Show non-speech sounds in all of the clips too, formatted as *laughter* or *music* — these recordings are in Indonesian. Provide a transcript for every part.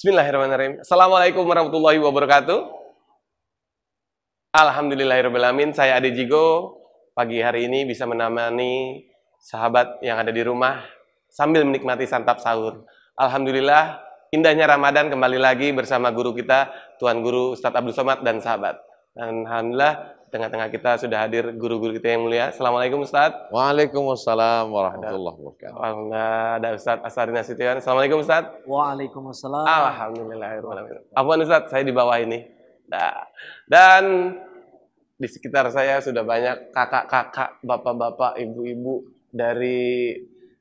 Bismillahirrahmanirrahim. Assalamualaikum warahmatullahi wabarakatuh. Alhamdulillahirrahmanirrahim. Saya Ade Jigo. Pagi hari ini bisa menemani sahabat yang ada di rumah sambil menikmati santap sahur. Alhamdulillah, indahnya Ramadan kembali lagi bersama guru kita, Tuan Guru Ustadz Abdul Somad dan sahabat. Dan Alhamdulillah, tengah-tengah kita sudah hadir guru-guru kita yang mulia. Assalamualaikum Ustaz. Waalaikumsalam warahmatullahi wabarakatuh. Alhamdulillah ada Ustaz Asari Nasution. Assalamualaikum Ustaz. Waalaikumsalam. Alhamdulillah. Apaan Ustaz, saya di bawah ini. Nah. Dan di sekitar saya sudah banyak kakak-kakak, bapak-bapak, ibu-ibu dari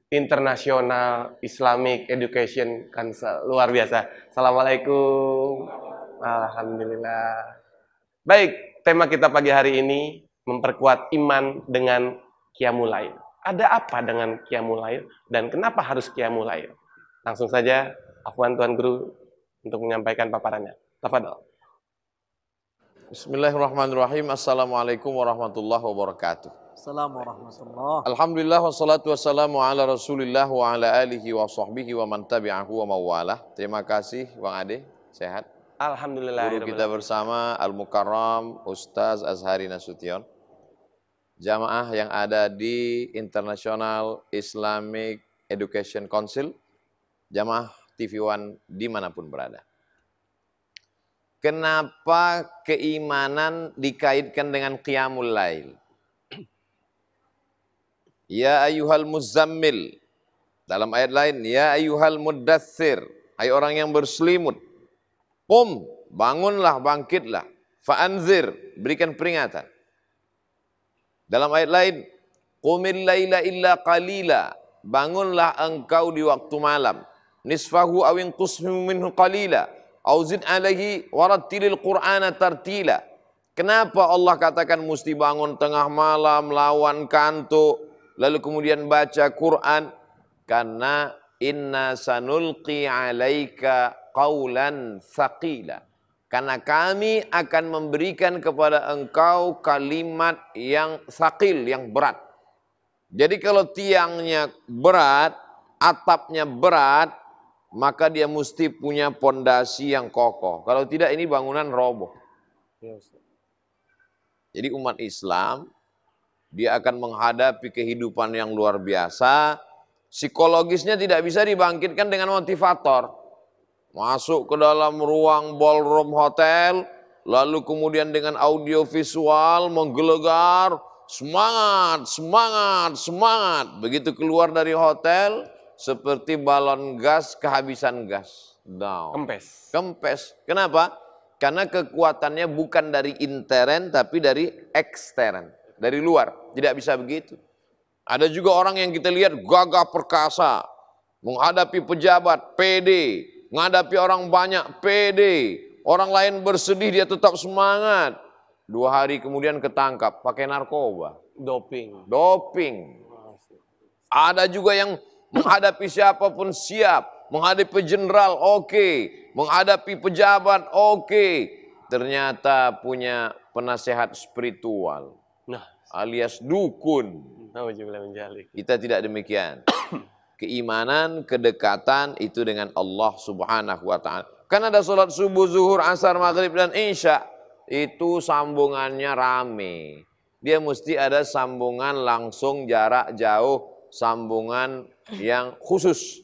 International Islamic Education Council. Luar biasa. Assalamualaikum. Alhamdulillah. Baik, Tema kita pagi hari ini memperkuat iman dengan kiamulail. Ada apa dengan kiamulail dan kenapa harus kiamulail? Langsung saja, afwan Tuan Guru untuk menyampaikan paparannya. Tafadhol. Bismillahirrahmanirrahim. Assalamualaikum warahmatullahi wabarakatuh. Assalamualaikum warahmatullahi wabarakatuh. Alhamdulillah wassalatu wassalamu ala rasulillah wa ala alihi wa sahbihi wa man tabi'ahu wa mawalah. Terima kasih Bang Ade, sehat. Alhamdulillah. Guru ya kita bersama Al-Mukarram Ustaz Azhari Nasution. Jamaah yang ada di International Islamic Education Council. Jamaah TV One dimanapun berada. Kenapa keimanan dikaitkan dengan qiyamul lail? *clears throat* Ya ayuhal muzammil. Dalam ayat lain, ya ayuhal muddathir. Hai orang yang berselimut Qum, bangunlah, bangkitlah. Fa'anzir, berikan peringatan. Dalam ayat lain, Qumil laila illa qalila. Bangunlah engkau di waktu malam. Nisfahu awin qusmu minhu qalila. awzid alaihi warattilil qur'ana tartila. Kenapa Allah katakan mesti bangun tengah malam lawan kantuk. Lalu kemudian baca Quran. Karena inna sanulqi alaika qawlan saqila. Karena kami akan memberikan kepada engkau kalimat yang sakil, yang berat. Jadi kalau tiangnya berat, atapnya berat, maka dia mesti punya pondasi yang kokoh. Kalau tidak ini bangunan roboh. Ya, Jadi umat Islam dia akan menghadapi kehidupan yang luar biasa. Psikologisnya tidak bisa dibangkitkan dengan motivator masuk ke dalam ruang ballroom hotel, lalu kemudian dengan audio visual menggelegar, semangat, semangat, semangat. Begitu keluar dari hotel, seperti balon gas kehabisan gas. Down. Kempes. Kempes. Kenapa? Karena kekuatannya bukan dari intern tapi dari ekstern, dari luar. Tidak bisa begitu. Ada juga orang yang kita lihat gagah perkasa, menghadapi pejabat, PD, Menghadapi orang banyak, pede. Orang lain bersedih, dia tetap semangat. Dua hari kemudian ketangkap, pakai narkoba. Doping. Doping. Ada juga yang menghadapi siapapun siap. Menghadapi jenderal, oke. Okay. Menghadapi pejabat, oke. Okay. Ternyata punya penasehat spiritual. Nah. Alias dukun. Nah, Kita tidak demikian keimanan, kedekatan itu dengan Allah Subhanahu wa taala. Kan ada sholat subuh, zuhur, asar, maghrib dan isya. Itu sambungannya rame. Dia mesti ada sambungan langsung jarak jauh, sambungan yang khusus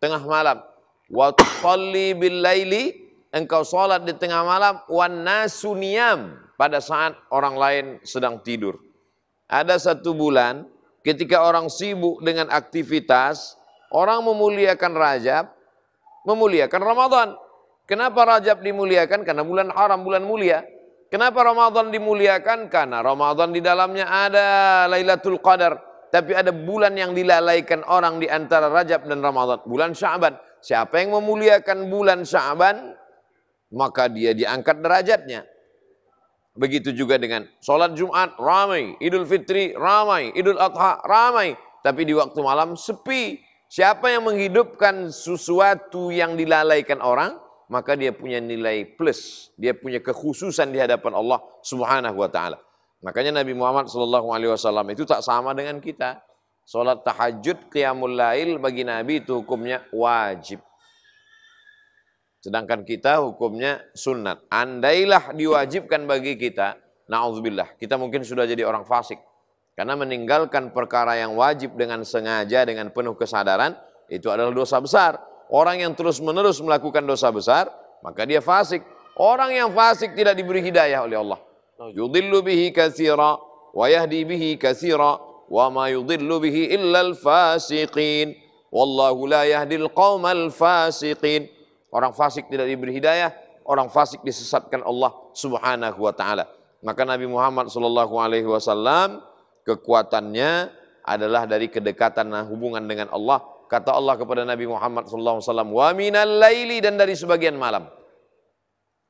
tengah malam. Wa tusalli engkau sholat di tengah malam wan nasuniyam pada saat orang lain sedang tidur. Ada satu bulan Ketika orang sibuk dengan aktivitas, orang memuliakan Rajab, memuliakan Ramadan. Kenapa Rajab dimuliakan? Karena bulan haram, bulan mulia. Kenapa Ramadan dimuliakan? Karena Ramadan di dalamnya ada Lailatul Qadar. Tapi ada bulan yang dilalaikan orang di antara Rajab dan Ramadan. Bulan Syaban. Siapa yang memuliakan bulan Syaban, maka dia diangkat derajatnya. Begitu juga dengan sholat Jumat ramai, Idul Fitri ramai, Idul Adha ramai. Tapi di waktu malam sepi. Siapa yang menghidupkan sesuatu yang dilalaikan orang, maka dia punya nilai plus, dia punya kekhususan di hadapan Allah Subhanahu wa taala. Makanya Nabi Muhammad sallallahu alaihi wasallam itu tak sama dengan kita. sholat tahajud qiyamul lail bagi Nabi itu hukumnya wajib. Sedangkan kita hukumnya sunat. Andailah diwajibkan bagi kita, na'udzubillah, kita mungkin sudah jadi orang fasik. Karena meninggalkan perkara yang wajib dengan sengaja, dengan penuh kesadaran, itu adalah dosa besar. Orang yang terus-menerus melakukan dosa besar, maka dia fasik. Orang yang fasik tidak diberi hidayah oleh Allah. Yudhillu bihi kasira, wa yahdi bihi kasira, wa ma yudhillu bihi al-fasiqin. Wallahu la yahdi al-qawmal fasiqin. Wallahu la yahdil qawmal fasiqin. Orang fasik tidak diberi hidayah, orang fasik disesatkan Allah Subhanahu wa taala. Maka Nabi Muhammad Shallallahu alaihi wasallam kekuatannya adalah dari kedekatan dan hubungan dengan Allah. Kata Allah kepada Nabi Muhammad Shallallahu alaihi wasallam, "Wa minal laili" dan dari sebagian malam.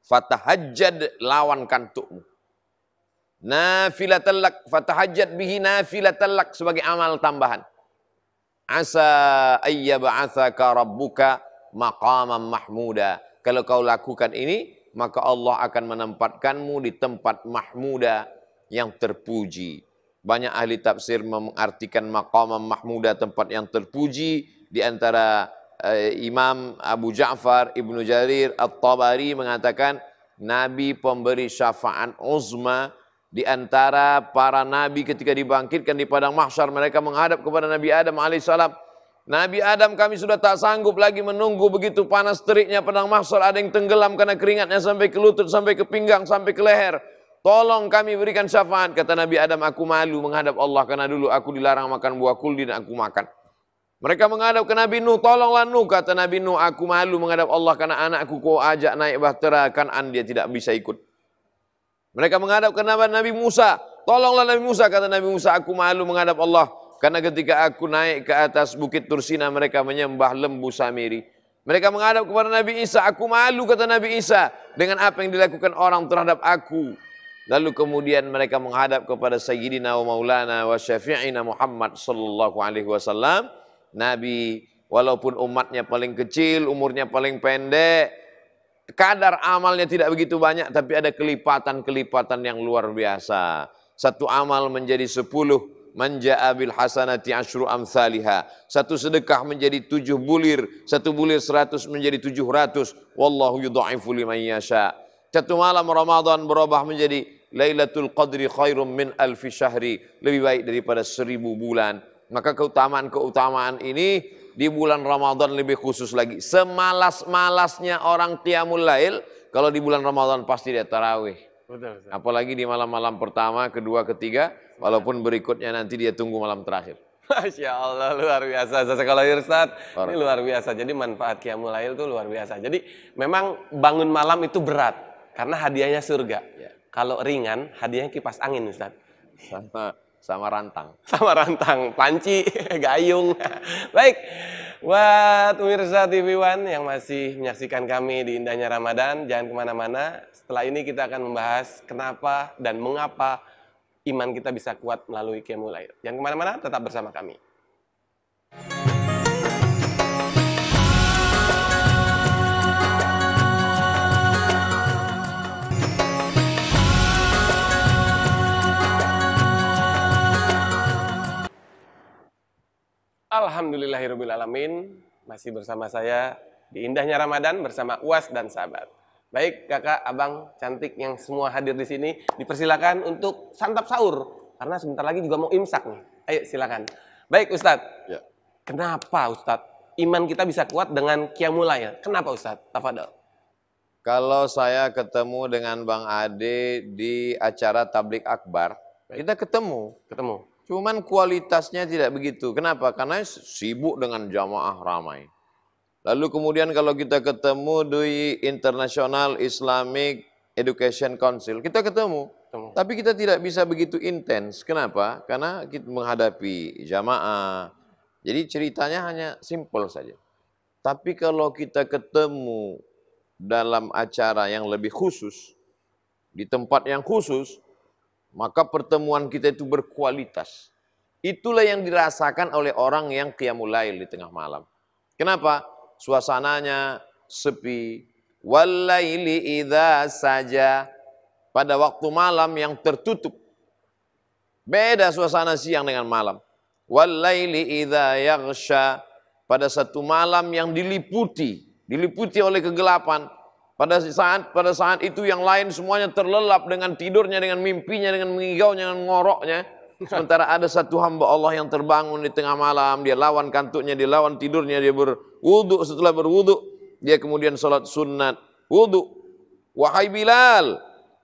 Fatahajjad lawan kantukmu. lak fatahajjad bihi lak sebagai amal tambahan. Asa ayyab'athaka rabbuka maqaman mahmuda. Kalau kau lakukan ini, maka Allah akan menempatkanmu di tempat mahmuda yang terpuji. Banyak ahli tafsir mengartikan maqaman mahmuda tempat yang terpuji di antara uh, Imam Abu Ja'far Ibnu Jarir At-Tabari mengatakan nabi pemberi syafaat uzma di antara para nabi ketika dibangkitkan di padang mahsyar mereka menghadap kepada Nabi Adam alaihissalam Nabi Adam kami sudah tak sanggup lagi menunggu begitu panas teriknya pedang mahsyar ada yang tenggelam karena keringatnya sampai ke lutut, sampai ke pinggang, sampai ke leher. Tolong kami berikan syafaat. Kata Nabi Adam, aku malu menghadap Allah karena dulu aku dilarang makan buah kuldi dan aku makan. Mereka menghadap ke Nabi Nuh, tolonglah Nuh. Kata Nabi Nuh, aku malu menghadap Allah karena anakku ku ajak naik bahtera, kan an dia tidak bisa ikut. Mereka menghadap ke Nabi Musa, tolonglah Nabi Musa. Kata Nabi Musa, aku malu menghadap Allah karena ketika aku naik ke atas bukit Tursina mereka menyembah lembu Samiri. Mereka menghadap kepada Nabi Isa, aku malu kata Nabi Isa dengan apa yang dilakukan orang terhadap aku. Lalu kemudian mereka menghadap kepada Sayyidina wa Maulana wa Syafi'ina Muhammad sallallahu alaihi wasallam. Nabi walaupun umatnya paling kecil, umurnya paling pendek, kadar amalnya tidak begitu banyak tapi ada kelipatan-kelipatan yang luar biasa. Satu amal menjadi sepuluh, Man ja'a bil hasanati asyru amsalha. Satu sedekah menjadi tujuh bulir, satu bulir seratus menjadi tujuh ratus. Wallahu yudha'ifu liman yasha. Satu malam Ramadan berubah menjadi Lailatul Qadri khairum min alfi syahri. Lebih baik daripada seribu bulan. Maka keutamaan-keutamaan ini di bulan Ramadan lebih khusus lagi. Semalas-malasnya orang qiyamul lail, kalau di bulan Ramadan pasti dia tarawih. Apalagi di malam-malam pertama, kedua, ketiga, Walaupun berikutnya nanti dia tunggu malam terakhir. *laughs* Masya Allah, luar biasa. saya Sekolah Irstad, ini luar biasa. Jadi manfaat Qiyamul Lail itu luar biasa. Jadi memang bangun malam itu berat, karena hadiahnya surga. Ya. Kalau ringan, hadiahnya kipas angin Ustaz. Sama, sama rantang. *laughs* Sama rantang, panci, *laughs* gayung. Baik, buat pemirsa TV One yang masih menyaksikan kami di indahnya Ramadan, jangan kemana-mana. Setelah ini kita akan membahas kenapa dan mengapa iman kita bisa kuat melalui Qiyamul Yang Jangan kemana-mana, tetap bersama kami. Alhamdulillahirrahmanirrahim. Masih bersama saya di indahnya Ramadan bersama UAS dan sahabat. Baik, kakak, abang, cantik yang semua hadir di sini, dipersilakan untuk santap sahur. Karena sebentar lagi juga mau imsak nih. Ayo, silakan. Baik, Ustadz. Ya. Kenapa, Ustadz? Iman kita bisa kuat dengan ya? Kenapa, Ustadz? Tafadol. Kalau saya ketemu dengan Bang Ade di acara Tablik Akbar, Baik. kita ketemu. Ketemu. Cuman kualitasnya tidak begitu. Kenapa? Karena sibuk dengan jamaah ramai. Lalu kemudian kalau kita ketemu di International Islamic Education Council, kita ketemu. Tapi kita tidak bisa begitu intens. Kenapa? Karena kita menghadapi jamaah. Jadi ceritanya hanya simpel saja. Tapi kalau kita ketemu dalam acara yang lebih khusus, di tempat yang khusus, maka pertemuan kita itu berkualitas. Itulah yang dirasakan oleh orang yang qiyamul lail di tengah malam. Kenapa? suasananya sepi. Walaili idza saja pada waktu malam yang tertutup. Beda suasana siang dengan malam. Walaili idza yaghsha pada satu malam yang diliputi, diliputi oleh kegelapan. Pada saat pada saat itu yang lain semuanya terlelap dengan tidurnya, dengan mimpinya, dengan mengigaunya, dengan ngoroknya. Sementara ada satu hamba Allah yang terbangun di tengah malam, dia lawan kantuknya, dia lawan tidurnya, dia berwuduk Setelah berwuduk, dia kemudian sholat sunat. wuduk. Wahai Bilal,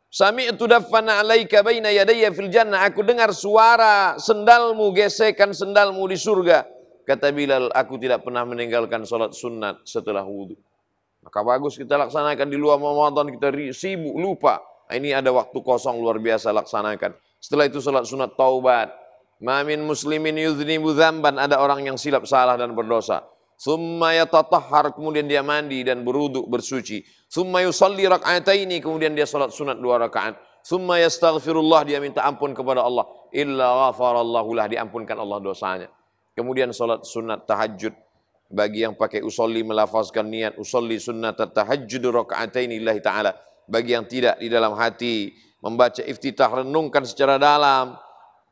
Sami itu alaika baina yadayya fil jannah. Aku dengar suara sendalmu, gesekan sendalmu di surga. Kata Bilal, aku tidak pernah meninggalkan sholat sunat setelah wuduk. Maka bagus kita laksanakan di luar Ramadan, kita sibuk, lupa. Ini ada waktu kosong luar biasa laksanakan. Setelah itu sholat sunat taubat. Mamin muslimin yudhnibu dzamban. Ada orang yang silap salah dan berdosa. Summa yatatahhar. Kemudian dia mandi dan beruduk bersuci. Summa yusalli rak'ataini. Kemudian dia sholat sunat dua rakaat. Summa yastaghfirullah. Dia minta ampun kepada Allah. Illa ghafarallahu lah. Diampunkan Allah dosanya. Kemudian sholat sunat tahajud. Bagi yang pakai usolli melafazkan niat. Usolli sunat tahajud rak'ataini lillahi ta'ala. Bagi yang tidak di dalam hati membaca iftitah renungkan secara dalam.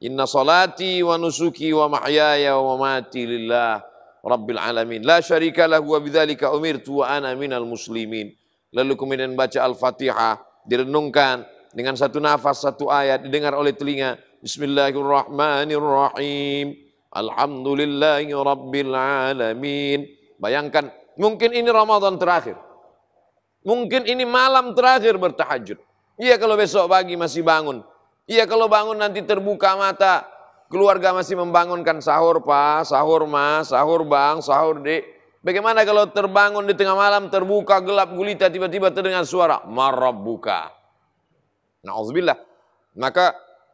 Inna salati wa nusuki wa mahyaya wa mamati lillah rabbil alamin. La syarika lahu wa bidzalika umirtu wa ana minal muslimin. Lalu kemudian baca Al-Fatihah, direnungkan dengan satu nafas satu ayat didengar oleh telinga. Bismillahirrahmanirrahim. Alhamdulillahi rabbil alamin. Bayangkan, mungkin ini Ramadan terakhir. Mungkin ini malam terakhir bertahajud. Iya kalau besok pagi masih bangun. Iya kalau bangun nanti terbuka mata. Keluarga masih membangunkan sahur pak, sahur mas, sahur bang, sahur dek. Bagaimana kalau terbangun di tengah malam, terbuka gelap gulita, tiba-tiba terdengar suara marab buka. Nauzubillah. Maka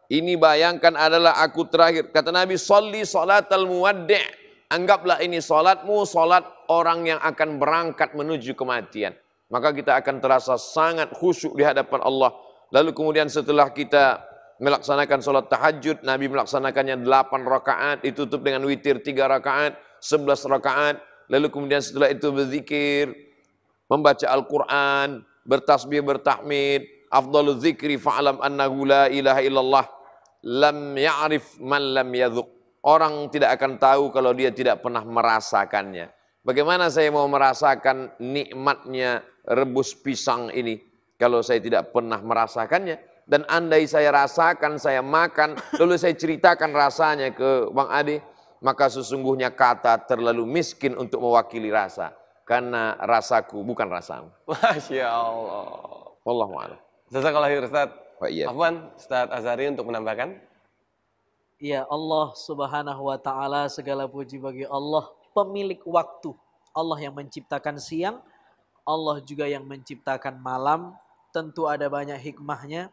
ini bayangkan adalah aku terakhir. Kata Nabi, Salli salat al-muwaddi' Anggaplah ini salatmu salat orang yang akan berangkat menuju kematian maka kita akan terasa sangat khusyuk di hadapan Allah. Lalu kemudian setelah kita melaksanakan sholat tahajud, Nabi melaksanakannya 8 rakaat, ditutup dengan witir 3 rakaat, 11 rakaat, lalu kemudian setelah itu berzikir, membaca Al-Quran, bertasbih, bertahmid, afdalu zikri fa'alam annahu la ilaha illallah, lam ya'rif man lam yaduk. Orang tidak akan tahu kalau dia tidak pernah merasakannya. Bagaimana saya mau merasakan nikmatnya rebus pisang ini kalau saya tidak pernah merasakannya? Dan andai saya rasakan, saya makan, lalu saya ceritakan rasanya ke Bang Ade, maka sesungguhnya kata terlalu miskin untuk mewakili rasa. Karena rasaku bukan rasamu. *laughs* Masya Allah. Wallahualam. Jazakallah khair Ustaz. Oh, iya. Afwan, Ustaz Azari untuk menambahkan. Ya Allah subhanahu wa ta'ala segala puji bagi Allah pemilik waktu. Allah yang menciptakan siang, Allah juga yang menciptakan malam, tentu ada banyak hikmahnya.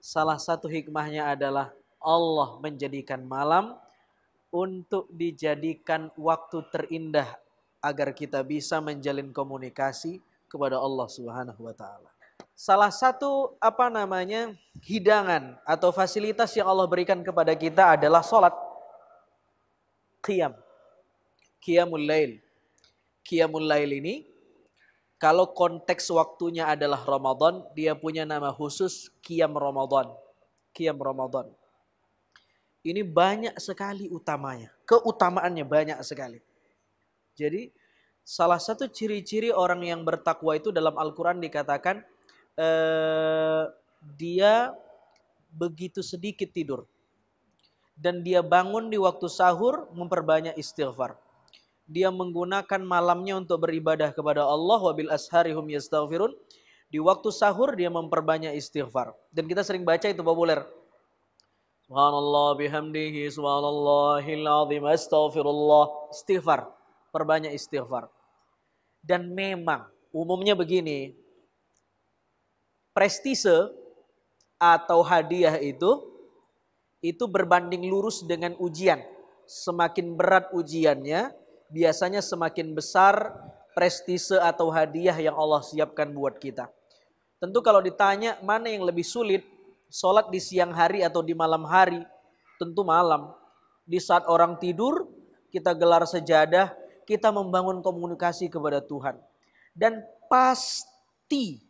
Salah satu hikmahnya adalah Allah menjadikan malam untuk dijadikan waktu terindah agar kita bisa menjalin komunikasi kepada Allah Subhanahu wa taala. Salah satu apa namanya hidangan atau fasilitas yang Allah berikan kepada kita adalah salat. Qiyam. Qiyamul lail. Qiyamul lail ini kalau konteks waktunya adalah Ramadan, dia punya nama khusus Qiyam Ramadan. Qiyam Ramadan. Ini banyak sekali utamanya. Keutamaannya banyak sekali. Jadi salah satu ciri-ciri orang yang bertakwa itu dalam Al-Quran dikatakan eh, dia begitu sedikit tidur. Dan dia bangun di waktu sahur memperbanyak istighfar dia menggunakan malamnya untuk beribadah kepada Allah wabil asharihum yastaghfirun. Di waktu sahur dia memperbanyak istighfar. Dan kita sering baca itu populer. Subhanallah bihamdihi subhanallahil azim astaghfirullah. Istighfar. Perbanyak istighfar. Dan memang umumnya begini. Prestise atau hadiah itu itu berbanding lurus dengan ujian. Semakin berat ujiannya, biasanya semakin besar prestise atau hadiah yang Allah siapkan buat kita. Tentu kalau ditanya mana yang lebih sulit, sholat di siang hari atau di malam hari, tentu malam. Di saat orang tidur, kita gelar sejadah, kita membangun komunikasi kepada Tuhan. Dan pasti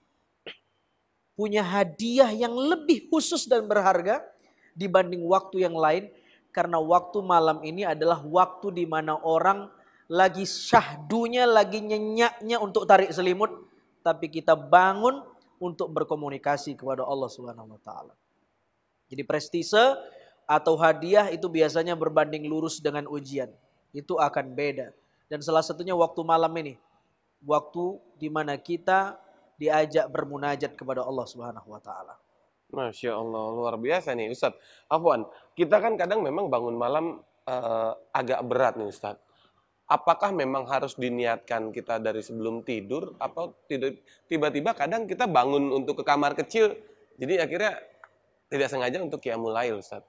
punya hadiah yang lebih khusus dan berharga dibanding waktu yang lain karena waktu malam ini adalah waktu di mana orang lagi syahdunya, lagi nyenyaknya untuk tarik selimut, tapi kita bangun untuk berkomunikasi kepada Allah Subhanahu wa taala. Jadi prestise atau hadiah itu biasanya berbanding lurus dengan ujian. Itu akan beda. Dan salah satunya waktu malam ini. Waktu di mana kita diajak bermunajat kepada Allah Subhanahu wa taala. Masya Allah, luar biasa nih Ustadz. Afwan, kita kan kadang memang bangun malam uh, agak berat nih Ustadz apakah memang harus diniatkan kita dari sebelum tidur atau tiba-tiba kadang kita bangun untuk ke kamar kecil jadi akhirnya tidak sengaja untuk ya mulai Ustaz.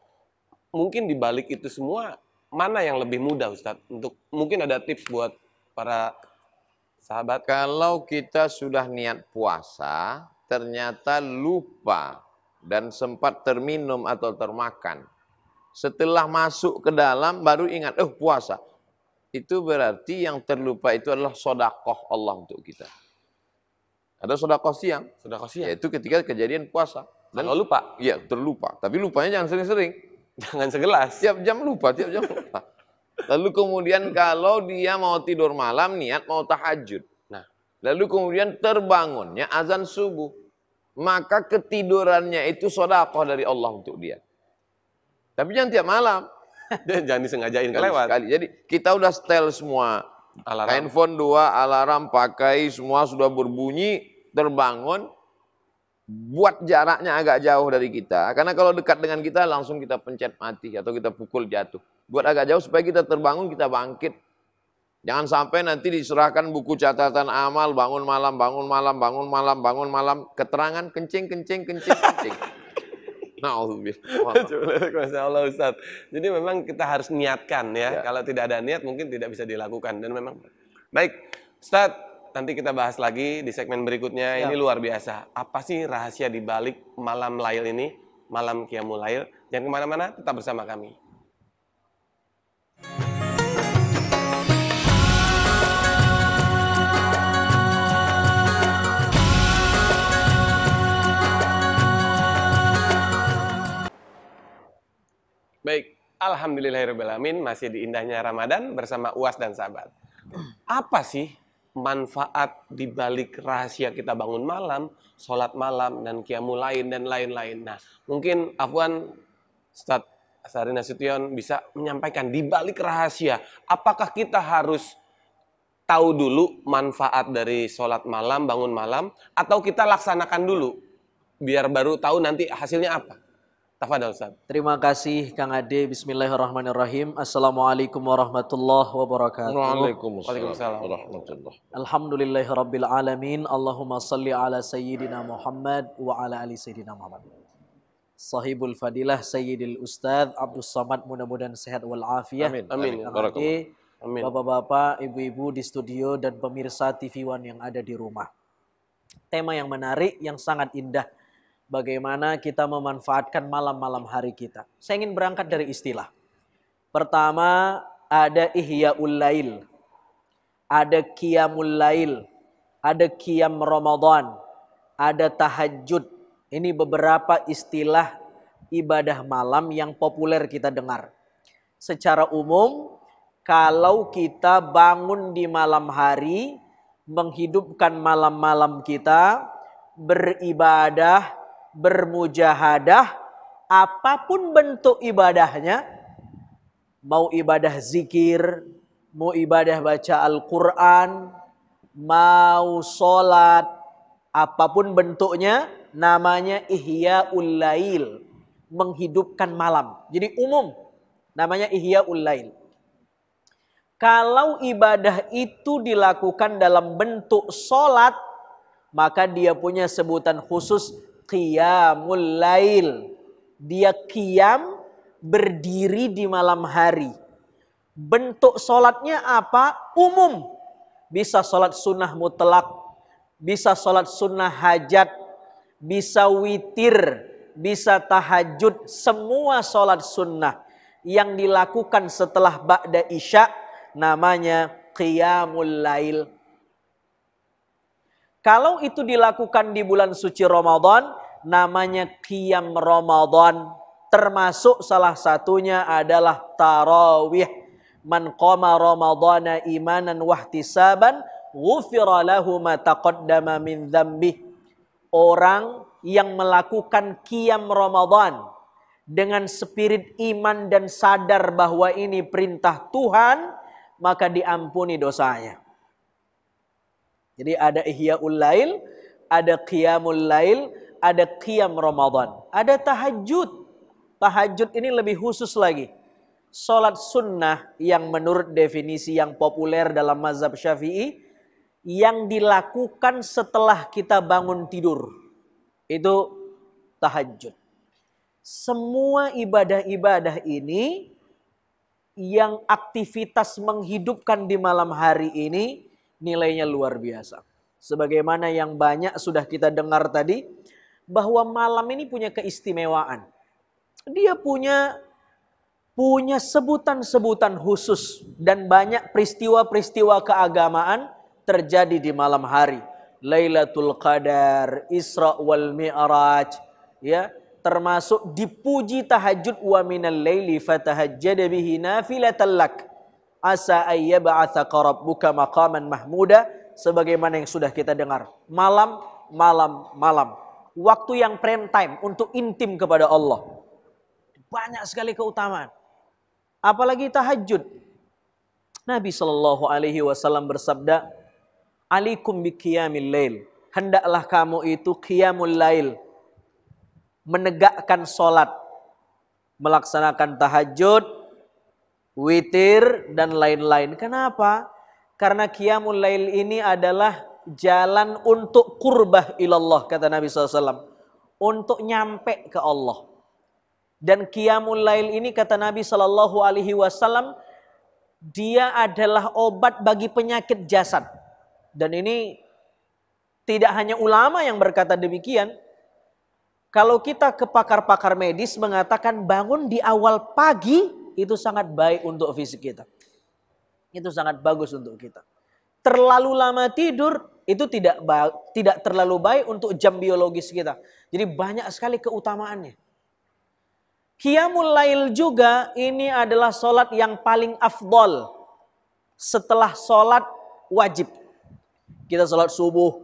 Mungkin dibalik itu semua mana yang lebih mudah Ustaz? Untuk mungkin ada tips buat para sahabat. Kalau kita sudah niat puasa ternyata lupa dan sempat terminum atau termakan. Setelah masuk ke dalam baru ingat, "Eh, puasa." itu berarti yang terlupa itu adalah sodakoh Allah untuk kita. Ada sodakoh siang. Sodakoh siang. Yaitu ketika kejadian puasa. Dan Kalau lupa? Iya, terlupa. Tapi lupanya jangan sering-sering. Jangan segelas. Tiap jam lupa, tiap jam lupa. Lalu kemudian kalau dia mau tidur malam, niat mau tahajud. Nah, lalu kemudian terbangunnya azan subuh. Maka ketidurannya itu sodakoh dari Allah untuk dia. Tapi jangan tiap malam. *laughs* Jangan disengajain kali lewat. Sekali. Jadi kita udah setel semua. Alarm. Handphone dua, alarm pakai, semua sudah berbunyi, terbangun. Buat jaraknya agak jauh dari kita. Karena kalau dekat dengan kita langsung kita pencet mati atau kita pukul jatuh. Buat agak jauh supaya kita terbangun, kita bangkit. Jangan sampai nanti diserahkan buku catatan amal, bangun malam, bangun malam, bangun malam, bangun malam, keterangan kencing, kencing, kencing, kencing. *laughs* Allah Ustaz. Jadi memang kita harus niatkan ya. ya. Kalau tidak ada niat mungkin tidak bisa dilakukan. Dan memang baik. Ustaz, nanti kita bahas lagi di segmen berikutnya. Ya. Ini luar biasa. Apa sih rahasia di balik malam lail ini? Malam Qiyamul Lail. Jangan kemana-mana, tetap bersama kami. Baik, Alhamdulillahirrahmanirrahim, masih di indahnya Ramadan bersama UAS dan sahabat. Apa sih manfaat dibalik rahasia kita bangun malam, sholat malam, dan kiamu lain, dan lain-lain. Nah, mungkin Afwan, Ustadz Sari Nasution bisa menyampaikan di balik rahasia, apakah kita harus tahu dulu manfaat dari sholat malam, bangun malam, atau kita laksanakan dulu, biar baru tahu nanti hasilnya apa? Tafadhal Ustaz. Terima kasih Kang Ade. Bismillahirrahmanirrahim. Assalamualaikum warahmatullahi wabarakatuh. Waalaikumsalam. Warahmatullah. Alhamdulillahirabbil alamin. Allahumma salli ala sayyidina Muhammad wa ala ali sayyidina Muhammad. Sahibul Fadilah Sayyidil Ustadz Abdul Samad mudah-mudahan sehat wal afiat. Amin. Amin. Amin. Bapak-bapak, ibu-ibu di studio dan pemirsa TV One yang ada di rumah. Tema yang menarik, yang sangat indah bagaimana kita memanfaatkan malam-malam hari kita. Saya ingin berangkat dari istilah. Pertama ada ihya'ul lail. Ada qiyamul lail. Ada qiyam Ramadan. Ada tahajud. Ini beberapa istilah ibadah malam yang populer kita dengar. Secara umum, kalau kita bangun di malam hari, menghidupkan malam-malam kita, beribadah bermujahadah apapun bentuk ibadahnya mau ibadah zikir, mau ibadah baca Al-Qur'an, mau sholat, apapun bentuknya namanya ul lail, menghidupkan malam. Jadi umum namanya ul lail. Kalau ibadah itu dilakukan dalam bentuk sholat, maka dia punya sebutan khusus qiyamul lail. Dia qiyam berdiri di malam hari. Bentuk sholatnya apa? Umum. Bisa sholat sunnah mutlak. Bisa sholat sunnah hajat. Bisa witir. Bisa tahajud. Semua sholat sunnah yang dilakukan setelah ba'da isya namanya qiyamul lail. Kalau itu dilakukan di bulan suci Ramadan, namanya Qiyam Ramadan. Termasuk salah satunya adalah tarawih. Man qama Ramadana imanan wahtisaban ghufira lahu ma taqaddama min dhambih. Orang yang melakukan Qiyam Ramadan dengan spirit iman dan sadar bahwa ini perintah Tuhan, maka diampuni dosanya. Jadi ada Ihya'ul Lail, ada Qiyamul Lail, ada qiyam Ramadan, ada tahajud. Tahajud ini lebih khusus lagi. Salat sunnah yang menurut definisi yang populer dalam mazhab Syafi'i yang dilakukan setelah kita bangun tidur. Itu tahajud. Semua ibadah-ibadah ini yang aktivitas menghidupkan di malam hari ini nilainya luar biasa. Sebagaimana yang banyak sudah kita dengar tadi, bahwa malam ini punya keistimewaan. Dia punya punya sebutan-sebutan khusus dan banyak peristiwa-peristiwa keagamaan terjadi di malam hari. Lailatul Qadar, Isra wal Mi'raj, ya, termasuk dipuji tahajud wa minal laili fatahajjada bihi nafilatan lak asa ayyab'atsaka rabbuka maqaman mahmuda sebagaimana yang sudah kita dengar. Malam, malam, malam waktu yang prime time untuk intim kepada Allah. Banyak sekali keutamaan. Apalagi tahajud. Nabi Shallallahu alaihi wasallam bersabda, "Alikum biqiyamil lail." Hendaklah kamu itu qiyamul lail. Menegakkan solat, melaksanakan tahajud, witir dan lain-lain. Kenapa? Karena qiyamul lail ini adalah jalan untuk kurbah ilallah kata Nabi SAW. Untuk nyampe ke Allah. Dan qiyamul lail ini kata Nabi Shallallahu Alaihi Wasallam dia adalah obat bagi penyakit jasad. Dan ini tidak hanya ulama yang berkata demikian. Kalau kita ke pakar-pakar medis mengatakan bangun di awal pagi itu sangat baik untuk fisik kita. Itu sangat bagus untuk kita. Terlalu lama tidur itu tidak tidak terlalu baik untuk jam biologis kita. Jadi banyak sekali keutamaannya. Qiyamul lail juga ini adalah sholat yang paling afdol setelah sholat wajib. Kita sholat subuh,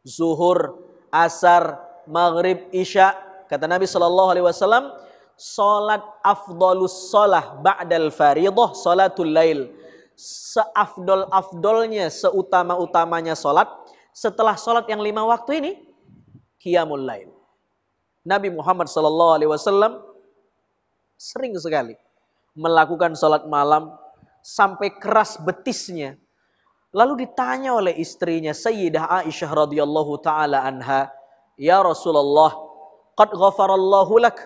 zuhur, asar, maghrib, isya. Kata Nabi Shallallahu Alaihi Wasallam, sholat afdolus sholah ba'dal faridah sholatul lail seafdol-afdolnya, seutama-utamanya sholat, setelah sholat yang lima waktu ini, Qiyamul lain. Nabi Muhammad SAW sering sekali melakukan sholat malam sampai keras betisnya. Lalu ditanya oleh istrinya Sayyidah Aisyah radhiyallahu taala anha, "Ya Rasulullah, qad ghafarallahu lak."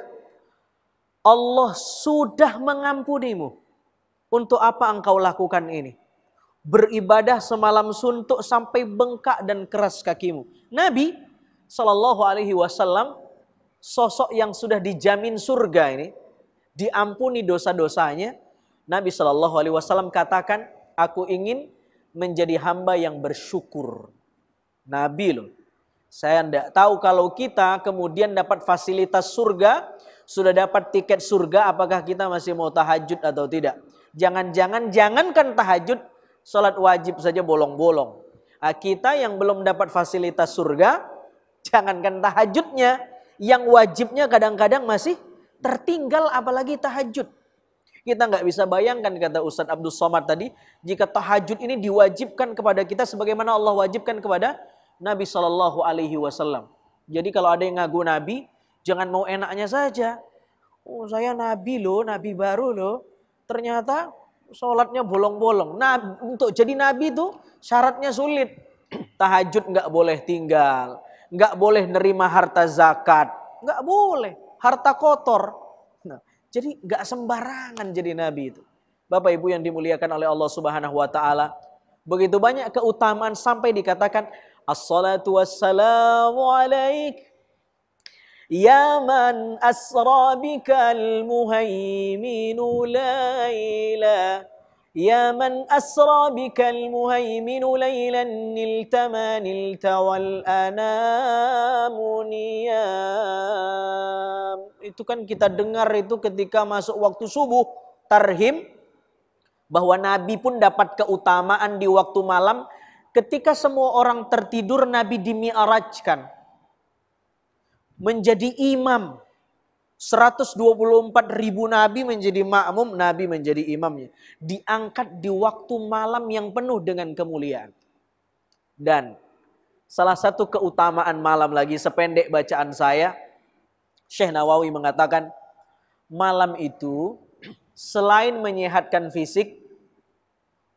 Allah sudah mengampunimu. Untuk apa engkau lakukan ini? Beribadah semalam suntuk sampai bengkak dan keras kakimu. Nabi Shallallahu Alaihi Wasallam sosok yang sudah dijamin surga ini diampuni dosa-dosanya. Nabi Shallallahu Alaihi Wasallam katakan, aku ingin menjadi hamba yang bersyukur. Nabi loh. Saya tidak tahu kalau kita kemudian dapat fasilitas surga, sudah dapat tiket surga, apakah kita masih mau tahajud atau tidak. Jangan-jangan, jangankan tahajud, sholat wajib saja bolong-bolong. Nah, kita yang belum dapat fasilitas surga, *laughs* jangankan tahajudnya, yang wajibnya kadang-kadang masih tertinggal apalagi tahajud. Kita nggak bisa bayangkan kata Ustadz Abdul Somad tadi, jika tahajud ini diwajibkan kepada kita sebagaimana Allah wajibkan kepada Nabi Shallallahu Alaihi Wasallam. Jadi kalau ada yang ngagu Nabi, jangan mau enaknya saja. Oh saya Nabi loh, Nabi baru loh ternyata sholatnya bolong-bolong. Nah, untuk jadi nabi itu syaratnya sulit. *clears throat* Tahajud nggak boleh tinggal, nggak boleh nerima harta zakat, nggak boleh harta kotor. Nah, jadi nggak sembarangan jadi nabi itu. Bapak Ibu yang dimuliakan oleh Allah Subhanahu Wa Taala, begitu banyak keutamaan sampai dikatakan as-salatu wassalamu يا من أسرى بك المهيمن ليلا يا من أسرى بك المهيمن ليلا نلت ما نلت والأنام نيام itu kan kita dengar itu ketika masuk waktu subuh tarhim bahwa Nabi pun dapat keutamaan di waktu malam ketika semua orang tertidur Nabi dimiarajkan menjadi imam. 124 ribu nabi menjadi makmum, nabi menjadi imamnya. Diangkat di waktu malam yang penuh dengan kemuliaan. Dan salah satu keutamaan malam lagi sependek bacaan saya, Syekh Nawawi mengatakan, malam itu selain menyehatkan fisik,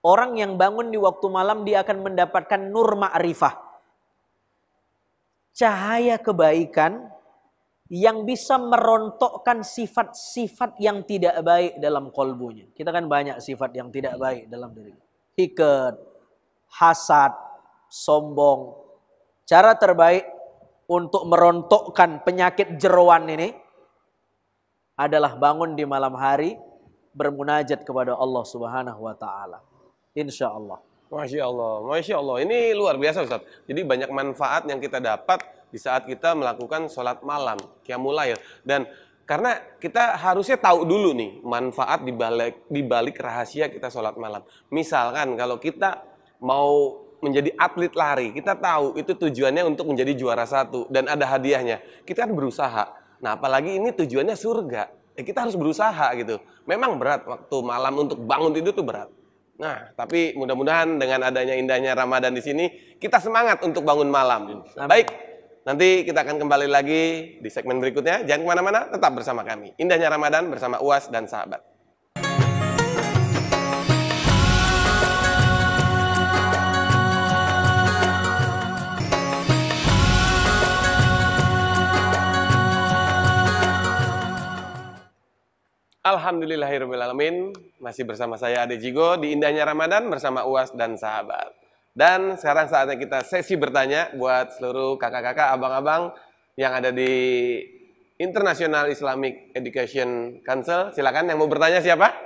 orang yang bangun di waktu malam dia akan mendapatkan nur ma'rifah cahaya kebaikan yang bisa merontokkan sifat-sifat yang tidak baik dalam kolbunya. Kita kan banyak sifat yang tidak baik dalam diri. hikat hasad, sombong. Cara terbaik untuk merontokkan penyakit jeruan ini adalah bangun di malam hari bermunajat kepada Allah Subhanahu wa taala. Insyaallah. Masya Allah, Masya Allah. Ini luar biasa Ustaz. Jadi banyak manfaat yang kita dapat di saat kita melakukan sholat malam, ya. Dan karena kita harusnya tahu dulu nih manfaat dibalik balik, rahasia kita sholat malam. Misalkan kalau kita mau menjadi atlet lari, kita tahu itu tujuannya untuk menjadi juara satu dan ada hadiahnya. Kita kan berusaha. Nah apalagi ini tujuannya surga. Eh, kita harus berusaha gitu. Memang berat waktu malam untuk bangun tidur tuh berat Nah, tapi mudah-mudahan dengan adanya indahnya Ramadan di sini, kita semangat untuk bangun malam. Amin. Baik, nanti kita akan kembali lagi di segmen berikutnya. Jangan kemana-mana, tetap bersama kami. Indahnya Ramadan bersama UAS dan sahabat. Alhamdulillahirrahmanirrahim. Masih bersama saya Ade Jigo di Indahnya Ramadan bersama UAS dan sahabat. Dan sekarang saatnya kita sesi bertanya buat seluruh kakak-kakak, abang-abang yang ada di International Islamic Education Council. Silakan yang mau bertanya siapa?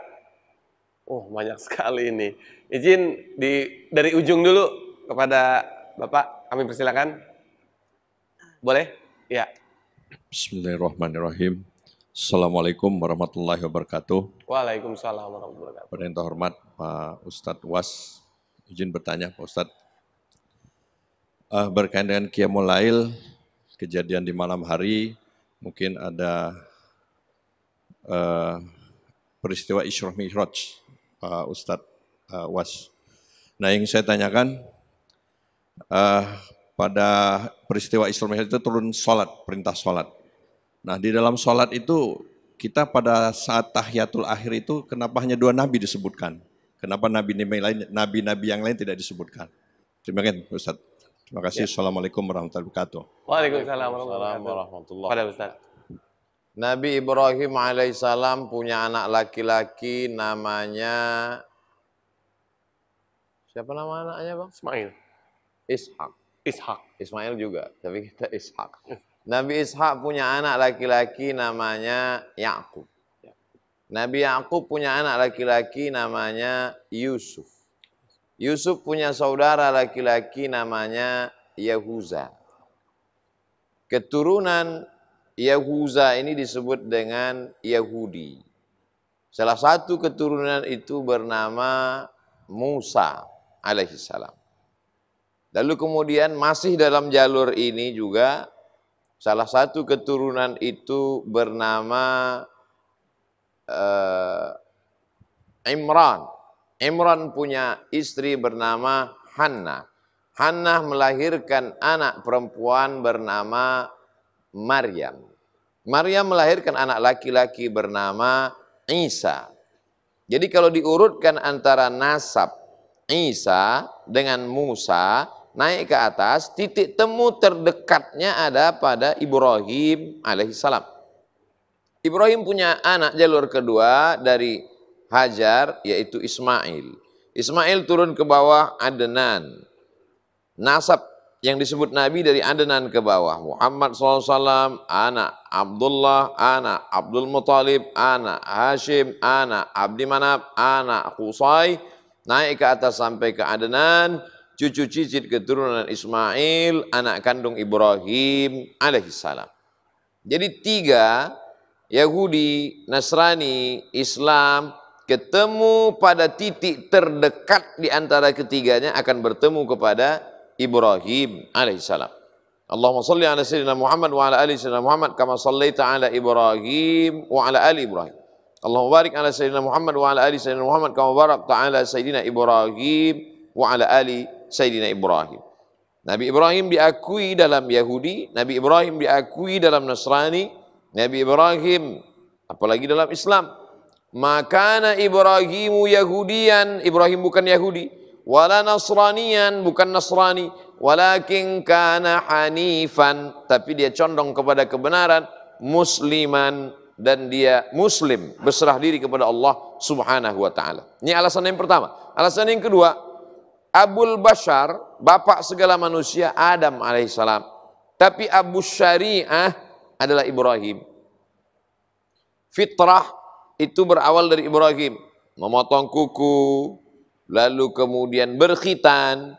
Oh, banyak sekali ini. Izin di dari ujung dulu kepada Bapak, kami persilakan. Boleh? Ya. Bismillahirrahmanirrahim. Assalamualaikum warahmatullahi wabarakatuh. Waalaikumsalam warahmatullahi wabarakatuh. Pada hormat Pak Ustadz Was, izin bertanya Pak Ustadz. Uh, berkaitan dengan Qiyamul Lail, kejadian di malam hari, mungkin ada uh, peristiwa Isra Mi'raj, Pak Ustadz uh, Was. Nah yang saya tanyakan, uh, pada peristiwa Isra Mi'raj itu turun sholat, perintah sholat Nah di dalam sholat itu kita pada saat tahiyatul akhir itu kenapa hanya dua nabi disebutkan? Kenapa nabi-nabi lain, nabi-nabi yang lain tidak disebutkan? Terima kasih Ustaz. Terima kasih. Ya. Assalamualaikum warahmatullahi wabarakatuh. Waalaikumsalam warahmatullahi wabarakatuh. Nabi Ibrahim alaihissalam punya anak laki-laki namanya siapa nama anaknya bang? Ismail. Ishak. Ishak. Ismail juga, tapi kita Ishak. Nabi Ishak punya anak laki-laki namanya Yakub. Nabi Yakub punya anak laki-laki namanya Yusuf. Yusuf punya saudara laki-laki namanya Yahuza. Keturunan Yahuza ini disebut dengan Yahudi. Salah satu keturunan itu bernama Musa alaihissalam. Lalu kemudian masih dalam jalur ini juga Salah satu keturunan itu bernama uh, Imran. Imran punya istri bernama Hannah. Hannah melahirkan anak perempuan bernama Maryam. Maryam melahirkan anak laki-laki bernama Isa. Jadi kalau diurutkan antara nasab Isa dengan Musa, naik ke atas, titik temu terdekatnya ada pada Ibrahim alaihissalam. Ibrahim punya anak jalur kedua dari Hajar, yaitu Ismail. Ismail turun ke bawah Adenan. Nasab yang disebut Nabi dari Adenan ke bawah. Muhammad SAW, anak Abdullah, anak Abdul Muthalib, anak Hashim, anak Abdi Manab, anak Qusay. Naik ke atas sampai ke Adenan, cucu cicit keturunan Ismail, anak kandung Ibrahim alaihissalam. Jadi tiga, Yahudi, Nasrani, Islam, ketemu pada titik terdekat di antara ketiganya akan bertemu kepada Ibrahim alaihissalam. Allahumma salli ala sayyidina Muhammad wa ala ali sayyidina Muhammad kama sallaita ala Ibrahim wa ala ali Ibrahim. Allahumma barik ala sayyidina Muhammad wa ala ali sayyidina Muhammad kama barakta ala sayyidina Ibrahim wa ala ali Sayyidina Ibrahim. Nabi Ibrahim diakui dalam Yahudi, Nabi Ibrahim diakui dalam Nasrani, Nabi Ibrahim apalagi dalam Islam. Makana Ibrahimu Yahudian, Ibrahim bukan Yahudi, wala Nasranian, bukan Nasrani, walakin kana hanifan, tapi dia condong kepada kebenaran, musliman dan dia muslim, berserah diri kepada Allah Subhanahu wa taala. Ini alasan yang pertama. Alasan yang kedua, Abul Bashar, bapak segala manusia Adam alaihissalam. Tapi Abu Syariah adalah Ibrahim. Fitrah itu berawal dari Ibrahim. Memotong kuku, lalu kemudian berkhitan.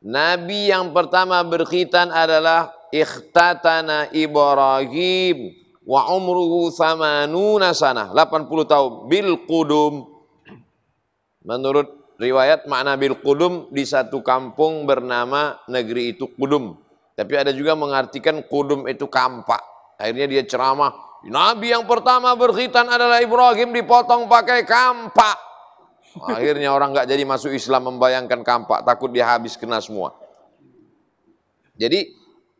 Nabi yang pertama berkhitan adalah ikhtatana Ibrahim wa umruhu samanuna sanah 80 tahun bil kudum. menurut riwayat makna bil kudum di satu kampung bernama negeri itu kudum. Tapi ada juga mengartikan kudum itu kampak. Akhirnya dia ceramah, Nabi yang pertama berkhitan adalah Ibrahim dipotong pakai kampak. Akhirnya orang nggak jadi masuk Islam membayangkan kampak, takut dia habis kena semua. Jadi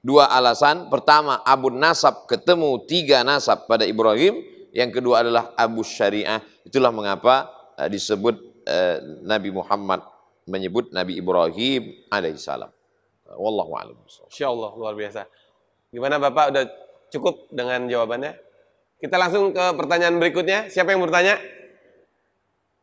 dua alasan, pertama Abu Nasab ketemu tiga nasab pada Ibrahim, yang kedua adalah Abu Syariah. Itulah mengapa eh, disebut Eh, Nabi Muhammad menyebut Nabi Ibrahim alaihissalam. Eh, wallahu a'lam. Insyaallah luar biasa. Gimana Bapak udah cukup dengan jawabannya? Kita langsung ke pertanyaan berikutnya. Siapa yang bertanya?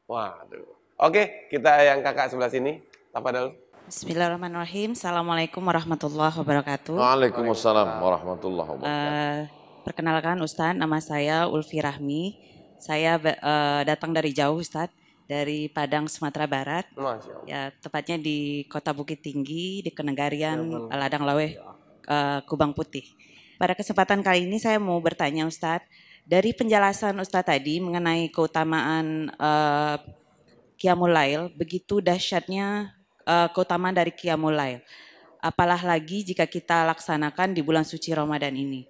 Waduh. Oke, kita yang kakak sebelah sini. Apa dulu? Bismillahirrahmanirrahim. Assalamualaikum warahmatullahi wabarakatuh. Waalaikumsalam warahmatullahi wabarakatuh. Uh, perkenalkan Ustaz, nama saya Ulfi Rahmi. Saya uh, datang dari jauh Ustaz dari Padang Sumatera Barat. Ya, tepatnya di Kota Bukit Tinggi di Kenegarian ya, Ladang Laweh ya. uh, eh, Kubang Putih. Pada kesempatan kali ini saya mau bertanya Ustadz, dari penjelasan Ustadz tadi mengenai keutamaan uh, Qiyamul Lail, begitu dahsyatnya uh, keutamaan dari Qiyamul Lail. Apalah lagi jika kita laksanakan di bulan suci Ramadan ini.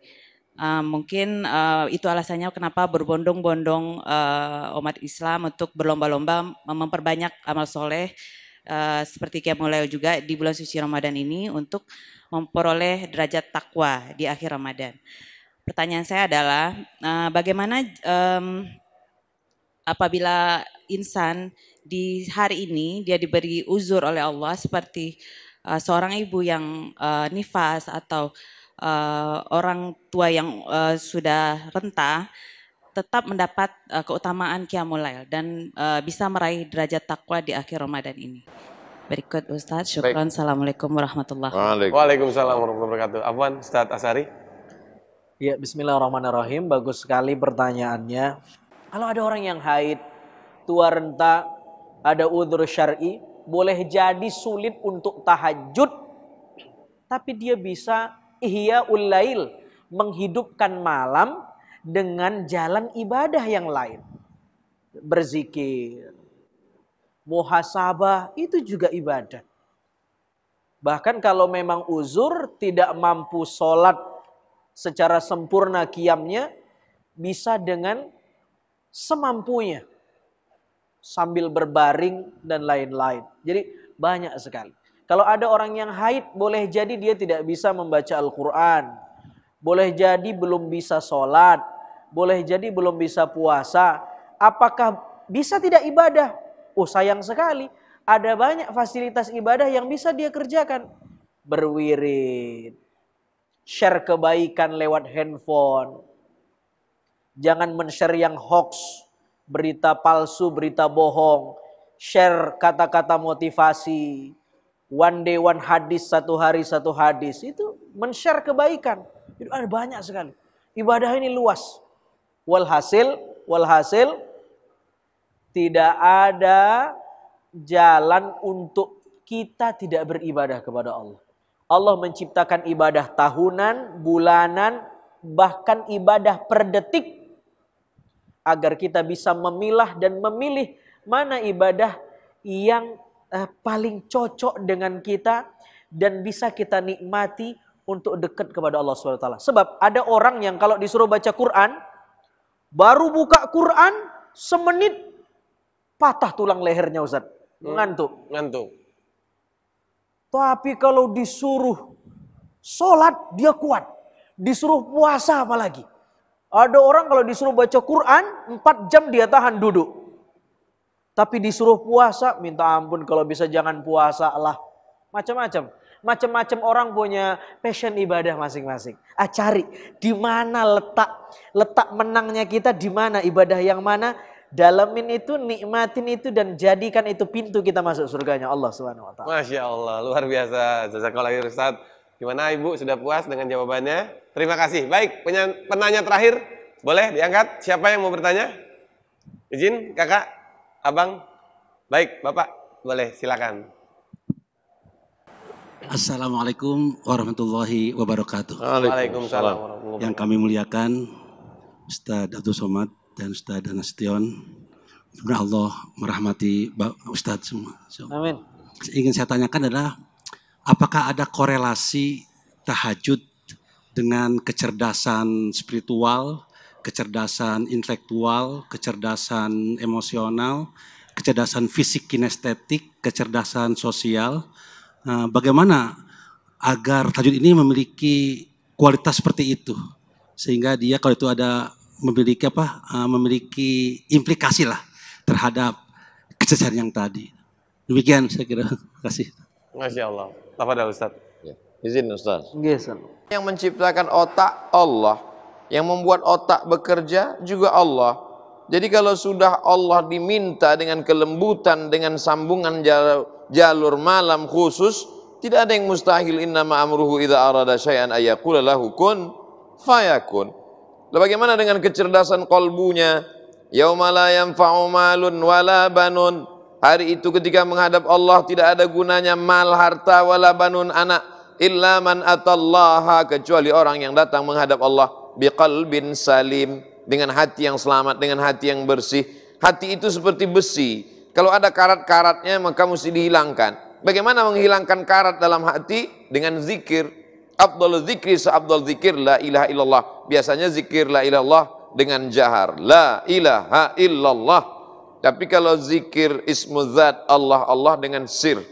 Uh, mungkin uh, itu alasannya kenapa berbondong-bondong uh, umat Islam untuk berlomba-lomba memperbanyak amal soleh uh, seperti Kiai juga di bulan suci Ramadan ini untuk memperoleh derajat takwa di akhir Ramadan. Pertanyaan saya adalah uh, bagaimana um, apabila insan di hari ini dia diberi uzur oleh Allah seperti uh, seorang ibu yang uh, nifas atau uh, orang tua yang uh, sudah renta tetap mendapat uh, keutamaan Qiyamulail dan uh, bisa meraih derajat takwa di akhir Ramadan ini. Berikut Ustaz, syukran. Baik. Assalamualaikum warahmatullahi wabarakatuh. Waalaikumsalam warahmatullahi wabarakatuh. Afwan, Ustaz Asari. Ya, bismillahirrahmanirrahim. Bagus sekali pertanyaannya. Kalau ada orang yang haid, tua renta, ada udhur syar'i, boleh jadi sulit untuk tahajud, tapi dia bisa ihya ulail menghidupkan malam dengan jalan ibadah yang lain. Berzikir, muhasabah itu juga ibadah. Bahkan kalau memang uzur tidak mampu sholat secara sempurna kiamnya, bisa dengan semampunya sambil berbaring dan lain-lain. Jadi banyak sekali. Kalau ada orang yang haid, boleh jadi dia tidak bisa membaca Al-Quran. Boleh jadi belum bisa sholat. Boleh jadi belum bisa puasa. Apakah bisa tidak ibadah? Oh sayang sekali. Ada banyak fasilitas ibadah yang bisa dia kerjakan. Berwirid. Share kebaikan lewat handphone. Jangan men-share yang hoax. Berita palsu, berita bohong. Share kata-kata motivasi one day one hadis, satu hari satu hadis. Itu men-share kebaikan. Itu ada ah, banyak sekali. Ibadah ini luas. Walhasil, walhasil tidak ada jalan untuk kita tidak beribadah kepada Allah. Allah menciptakan ibadah tahunan, bulanan, bahkan ibadah per detik agar kita bisa memilah dan memilih mana ibadah yang uh, paling cocok dengan kita dan bisa kita nikmati untuk dekat kepada Allah SWT. Sebab ada orang yang kalau disuruh baca Quran, baru buka Quran semenit patah tulang lehernya Ustaz. Hmm, ngantuk. Ngantuk. Tapi kalau disuruh sholat dia kuat. Disuruh puasa apalagi. Ada orang kalau disuruh baca Quran 4 jam dia tahan duduk. Tapi disuruh puasa, minta ampun kalau bisa jangan puasa lah. Macam-macam. Macam-macam orang punya passion ibadah masing-masing. Ah cari di mana letak letak menangnya kita di mana ibadah yang mana dalamin itu nikmatin itu dan jadikan itu pintu kita masuk surganya Allah Subhanahu wa taala. Masya Allah, luar biasa. Jazakallah Ustaz. Gimana Ibu sudah puas dengan jawabannya? Terima kasih. Baik, penanya terakhir boleh diangkat? Siapa yang mau bertanya? Izin, Kakak. Abang? Baik, Bapak. Boleh, silakan. Assalamualaikum warahmatullahi wabarakatuh. Waalaikumsalam. Yang kami muliakan Ustadz Abdul Somad dan Ustadz Anastion. Semoga Allah merahmati Ustadz semua. So, Amin. Ingin saya tanyakan adalah apakah ada korelasi tahajud dengan kecerdasan spiritual kecerdasan intelektual, kecerdasan emosional, kecerdasan fisik kinestetik, kecerdasan sosial. Nah, bagaimana agar tajud ini memiliki kualitas seperti itu sehingga dia kalau itu ada memiliki apa e, memiliki implikasi lah terhadap kecerdasan yang tadi. Demikian saya kira. Terima kasih. Masya Allah. Tafadhal Ustaz. Ya. Izin Ustaz. Yes, Yang menciptakan otak Allah yang membuat otak bekerja juga Allah. Jadi kalau sudah Allah diminta dengan kelembutan, dengan sambungan jalur malam khusus, tidak ada yang mustahil innama amruhu idha arada syai'an ayaqula lahukun fayakun. Lalu bagaimana dengan kecerdasan kolbunya? Yauma la yanfa'u malun wala banun. Hari itu ketika menghadap Allah tidak ada gunanya mal, harta, wala banun, anak. Illa man atallaha kecuali orang yang datang menghadap Allah biqalbin salim dengan hati yang selamat, dengan hati yang bersih. Hati itu seperti besi. Kalau ada karat-karatnya maka mesti dihilangkan. Bagaimana menghilangkan karat dalam hati? Dengan zikir. Abdul zikri seabdul zikir la ilaha illallah. Biasanya zikir la ilallah dengan jahar. La ilaha illallah. Tapi kalau zikir ismu zat Allah Allah dengan sir.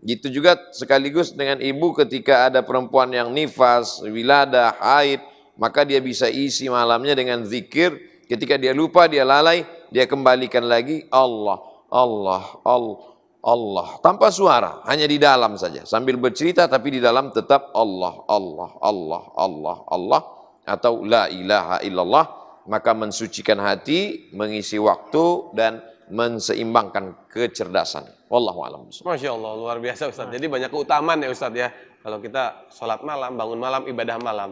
Gitu juga sekaligus dengan ibu ketika ada perempuan yang nifas, wilada, haid, maka dia bisa isi malamnya dengan zikir. Ketika dia lupa, dia lalai, dia kembalikan lagi Allah, Allah, Allah, Allah. Tanpa suara, hanya di dalam saja. Sambil bercerita tapi di dalam tetap Allah, Allah, Allah, Allah, Allah. Atau la ilaha illallah. Maka mensucikan hati, mengisi waktu, dan menseimbangkan kecerdasan. Wallahu alam. Masya Allah, luar biasa Ustaz. Jadi banyak keutamaan ya Ustaz ya. Kalau kita sholat malam, bangun malam, ibadah malam.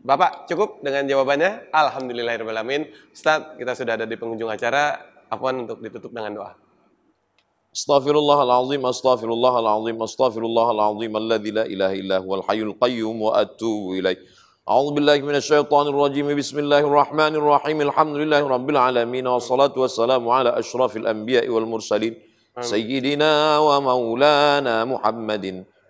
Bapak cukup dengan jawabannya? Alhamdulillahirrahmanirrahim. Ustaz, kita sudah ada di penghujung acara. Afwan untuk ditutup dengan doa. Astaghfirullahalazim, astaghfirullahalazim, astaghfirullahalazim, alladzi la ilaha illa huwal hayyul qayyum wa atubu ilaih. أعوذ بالله من الشيطان الرجيم بسم الله الرحمن الرحيم الحمد لله رب العالمين والصلاة والسلام على أشرف الأنبياء والمرسلين سيدنا ومولانا محمد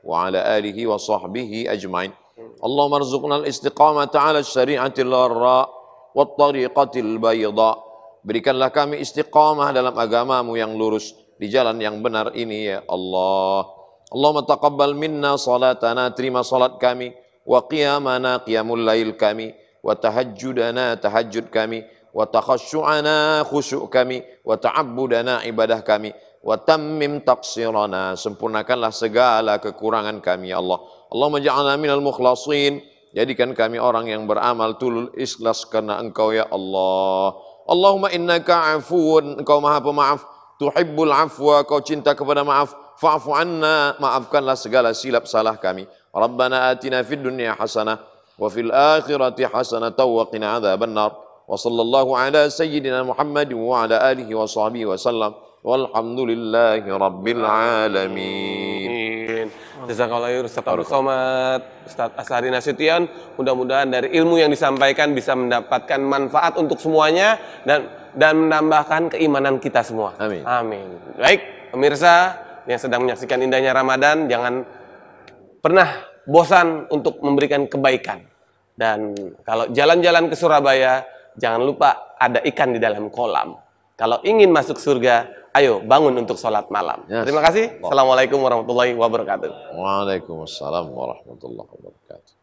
وعلى آله وصحبه أجمعين اللهم ارزقنا الاستقامة على الشريعة الراء والطريقة البيضاء Berikanlah kami istiqamah dalam agamamu yang lurus di jalan yang benar ini ya Allah. Allahumma taqabbal minna salatana, terima salat kami, wa qiyamana, qiyamul lail kami, wa tahajjudana, tahajjud kami, wa takhassyu'ana, khusyuk kami, wa ta'abbudana, ibadah kami, wa tammim taqsirana, sempurnakanlah segala kekurangan kami ya Allah. Allahumma ja'alna minal mukhlasin. Jadikan kami orang yang beramal tulul ikhlas karena engkau ya Allah. Allahumma innaka afuun. Engkau maha pemaaf. Tuhibbul afwa. Kau cinta kepada maaf. Fa'afu anna. Maafkanlah segala silap salah kami. Rabbana atina fid dunya hasanah. Wa fil akhirati hasanah nar. Wa sallallahu ala sayyidina Muhammad wa ala alihi wa sahbihi wa sallam. Walhamdulillahi rabbil alamin. Jazakallah khair Ustaz Abdul Somad, Ustaz Asari Nasution. Mudah-mudahan dari ilmu yang disampaikan bisa mendapatkan manfaat untuk semuanya dan dan menambahkan keimanan kita semua. Amin. Amin. Baik, pemirsa yang sedang menyaksikan indahnya Ramadan, jangan pernah bosan untuk memberikan kebaikan. Dan kalau jalan-jalan ke Surabaya, jangan lupa ada ikan di dalam kolam. Kalau ingin masuk surga, Ayo bangun untuk sholat malam. Yes. Terima kasih. Assalamualaikum warahmatullahi wabarakatuh. Waalaikumsalam warahmatullahi wabarakatuh.